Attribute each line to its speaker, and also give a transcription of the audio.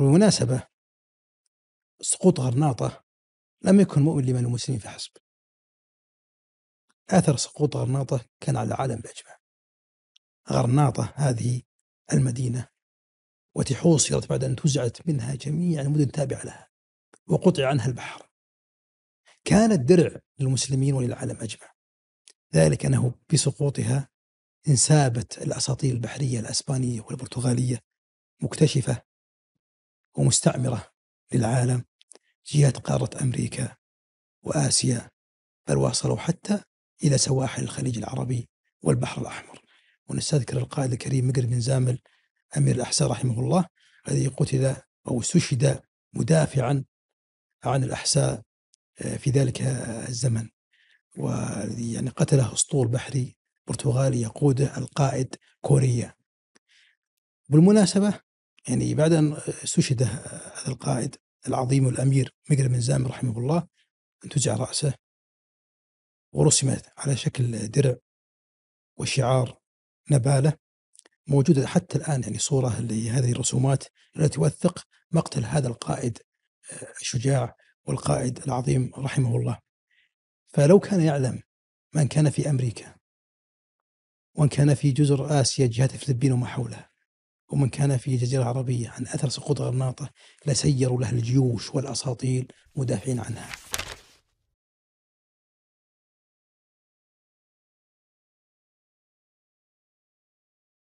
Speaker 1: وبالمناسبة سقوط غرناطة لم يكن مؤمن لمن المسلمين فحسب أثر سقوط غرناطة كان على العالم بأجمع غرناطة هذه المدينة التي حوصرت بعد أن
Speaker 2: تزعت منها جميع المدن التابعة لها وقطع عنها البحر كانت درع للمسلمين وللعالم أجمع ذلك أنه بسقوطها انسابت الأساطيل البحرية الأسبانية والبرتغالية مكتشفة ومستعمرة للعالم جهات قارة أمريكا وآسيا بل واصلوا حتى إلى سواحل الخليج العربي والبحر الأحمر ونستذكر القائد الكريم مقر بن زامل أمير الأحساء رحمه الله الذي قتل أو استشهد مدافعا عن الأحساء آه، في ذلك الزمن والذي يعني قتله اسطول بحري برتغالي يقوده القائد كوريا بالمناسبة يعني بعد أن استشهد هذا القائد العظيم الأمير مقر بن زام رحمه الله انتزع رأسه ورسمت على شكل درع وشعار نبالة موجودة حتى الآن يعني صورة لهذه الرسومات التي توثق مقتل هذا القائد آه، الشجاع والقائد العظيم رحمه الله فلو كان يعلم من كان في أمريكا وان كان في جزر اسيا جهه الفلبين وما حولها ومن كان في جزيرة عربية عن أثر سقوط غرناطة لسيروا له الجيوش والأساطيل مدافعين عنها